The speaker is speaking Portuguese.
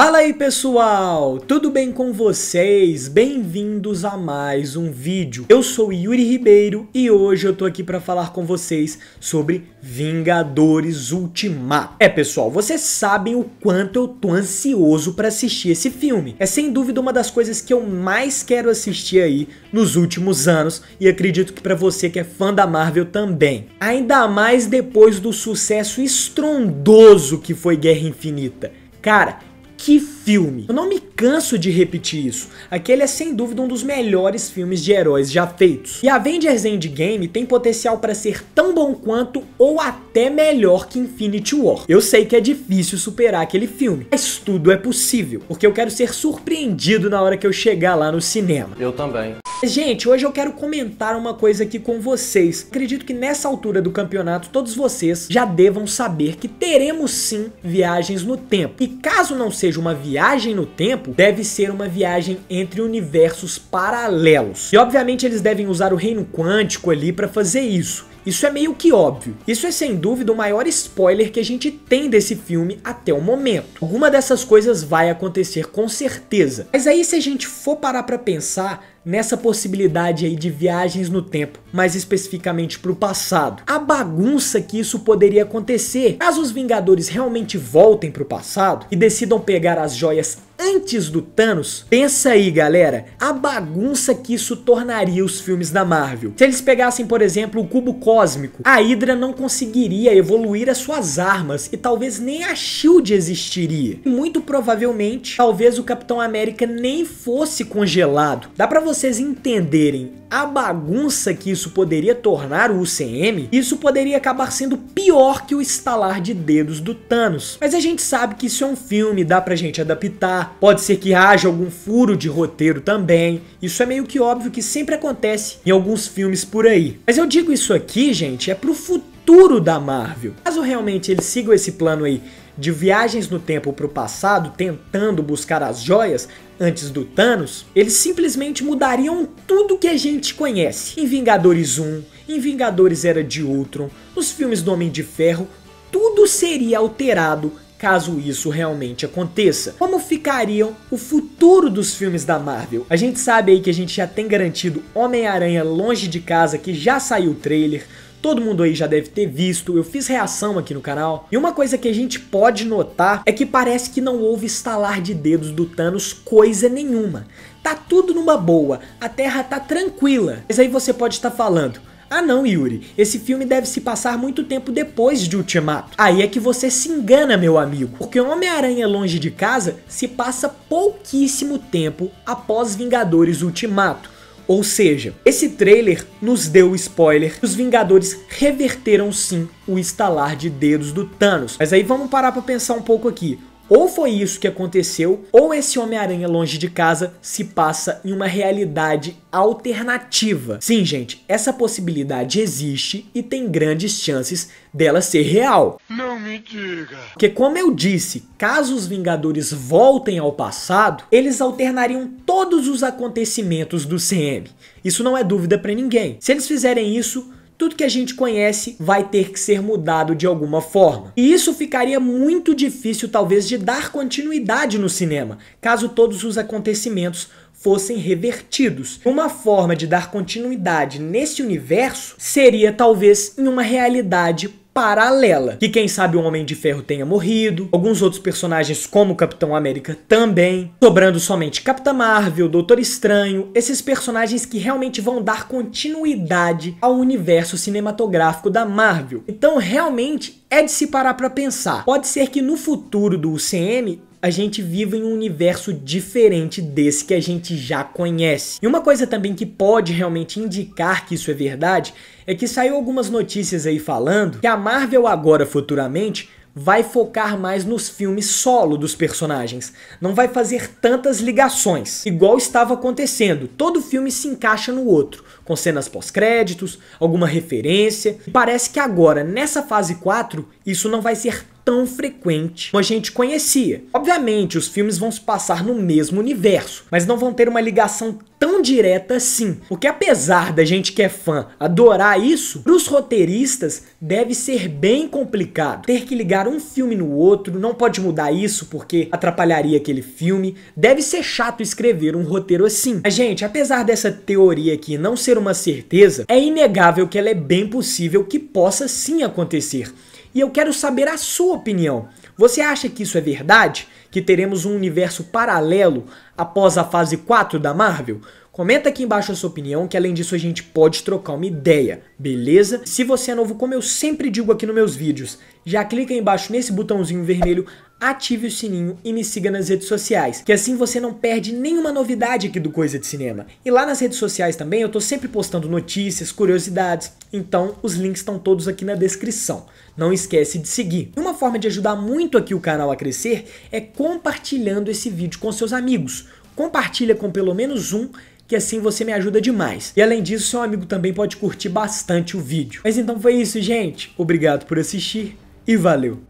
Fala aí pessoal, tudo bem com vocês? Bem-vindos a mais um vídeo. Eu sou Yuri Ribeiro e hoje eu tô aqui para falar com vocês sobre Vingadores Ultimato. É pessoal, vocês sabem o quanto eu tô ansioso para assistir esse filme. É sem dúvida uma das coisas que eu mais quero assistir aí nos últimos anos e acredito que para você que é fã da Marvel também. Ainda mais depois do sucesso estrondoso que foi Guerra Infinita. Cara, que filme! Eu não me canso de repetir isso. Aquele é sem dúvida um dos melhores filmes de heróis já feitos. E Avengers Endgame tem potencial para ser tão bom quanto ou até melhor que Infinity War. Eu sei que é difícil superar aquele filme, mas tudo é possível, porque eu quero ser surpreendido na hora que eu chegar lá no cinema. Eu também. Gente, hoje eu quero comentar uma coisa aqui com vocês. Acredito que nessa altura do campeonato todos vocês já devam saber que teremos sim viagens no tempo. E caso não seja uma viagem no tempo, deve ser uma viagem entre universos paralelos. E obviamente eles devem usar o reino quântico ali para fazer isso. Isso é meio que óbvio. Isso é sem dúvida o maior spoiler que a gente tem desse filme até o momento. Alguma dessas coisas vai acontecer com certeza. Mas aí se a gente for parar para pensar, nessa possibilidade aí de viagens no tempo, mais especificamente para o passado. A bagunça que isso poderia acontecer caso os Vingadores realmente voltem para o passado e decidam pegar as joias antes do Thanos, pensa aí galera, a bagunça que isso tornaria os filmes da Marvel. Se eles pegassem, por exemplo, o cubo cósmico, a Hydra não conseguiria evoluir as suas armas e talvez nem a SHIELD existiria. Muito provavelmente, talvez o Capitão América nem fosse congelado. Dá pra você vocês entenderem a bagunça que isso poderia tornar o UCM, isso poderia acabar sendo pior que o estalar de dedos do Thanos. Mas a gente sabe que isso é um filme, dá pra gente adaptar, pode ser que haja algum furo de roteiro também. Isso é meio que óbvio que sempre acontece em alguns filmes por aí. Mas eu digo isso aqui, gente, é pro futuro da Marvel. Caso realmente eles sigam esse plano aí de viagens no tempo para o passado tentando buscar as joias, antes do Thanos, eles simplesmente mudariam tudo que a gente conhece. Em Vingadores 1, em Vingadores Era de Ultron, nos filmes do Homem de Ferro, tudo seria alterado caso isso realmente aconteça. Como ficariam o futuro dos filmes da Marvel? A gente sabe aí que a gente já tem garantido Homem-Aranha Longe de Casa, que já saiu o trailer, todo mundo aí já deve ter visto, eu fiz reação aqui no canal. E uma coisa que a gente pode notar é que parece que não houve estalar de dedos do Thanos coisa nenhuma. Tá tudo numa boa, a Terra tá tranquila. Mas aí você pode estar falando, ah não, Yuri, esse filme deve se passar muito tempo depois de Ultimato. Aí é que você se engana, meu amigo, porque Homem-Aranha Longe de Casa se passa pouquíssimo tempo após Vingadores Ultimato. Ou seja, esse trailer nos deu o spoiler que os Vingadores reverteram sim o estalar de dedos do Thanos. Mas aí vamos parar para pensar um pouco aqui. Ou foi isso que aconteceu, ou esse Homem-Aranha longe de casa se passa em uma realidade alternativa. Sim, gente, essa possibilidade existe e tem grandes chances dela ser real. Não me diga. Porque como eu disse, caso os Vingadores voltem ao passado, eles alternariam todos os acontecimentos do CM. Isso não é dúvida para ninguém. Se eles fizerem isso, tudo que a gente conhece vai ter que ser mudado de alguma forma. E isso ficaria muito difícil, talvez, de dar continuidade no cinema, caso todos os acontecimentos fossem revertidos. Uma forma de dar continuidade nesse universo seria talvez em uma realidade paralela. Que quem sabe o Homem de Ferro tenha morrido, alguns outros personagens como o Capitão América também, sobrando somente Capitã Marvel, Doutor Estranho, esses personagens que realmente vão dar continuidade ao universo cinematográfico da Marvel. Então realmente é de se parar para pensar. Pode ser que no futuro do UCM a gente vive em um universo diferente desse que a gente já conhece. E uma coisa também que pode realmente indicar que isso é verdade é que saiu algumas notícias aí falando que a Marvel agora futuramente vai focar mais nos filmes solo dos personagens. Não vai fazer tantas ligações, igual estava acontecendo. Todo filme se encaixa no outro, com cenas pós-créditos, alguma referência. E parece que agora, nessa fase 4, isso não vai ser tão frequente como a gente conhecia. Obviamente, os filmes vão se passar no mesmo universo, mas não vão ter uma ligação tão direta assim. Porque apesar da gente que é fã adorar isso, para os roteiristas deve ser bem complicado. Ter que ligar um filme no outro, não pode mudar isso porque atrapalharia aquele filme. Deve ser chato escrever um roteiro assim. Mas gente, apesar dessa teoria aqui não ser uma certeza, é inegável que ela é bem possível que possa sim acontecer e eu quero saber a sua opinião. Você acha que isso é verdade? Que teremos um universo paralelo após a fase 4 da Marvel? Comenta aqui embaixo a sua opinião, que além disso a gente pode trocar uma ideia, beleza? Se você é novo, como eu sempre digo aqui nos meus vídeos, já clica aí embaixo nesse botãozinho vermelho, ative o sininho e me siga nas redes sociais, que assim você não perde nenhuma novidade aqui do Coisa de Cinema. E lá nas redes sociais também eu tô sempre postando notícias, curiosidades, então os links estão todos aqui na descrição. Não esquece de seguir. Uma forma de ajudar muito aqui o canal a crescer é compartilhando esse vídeo com seus amigos. Compartilha com pelo menos um que assim você me ajuda demais. E além disso, seu amigo também pode curtir bastante o vídeo. Mas então foi isso, gente. Obrigado por assistir e valeu!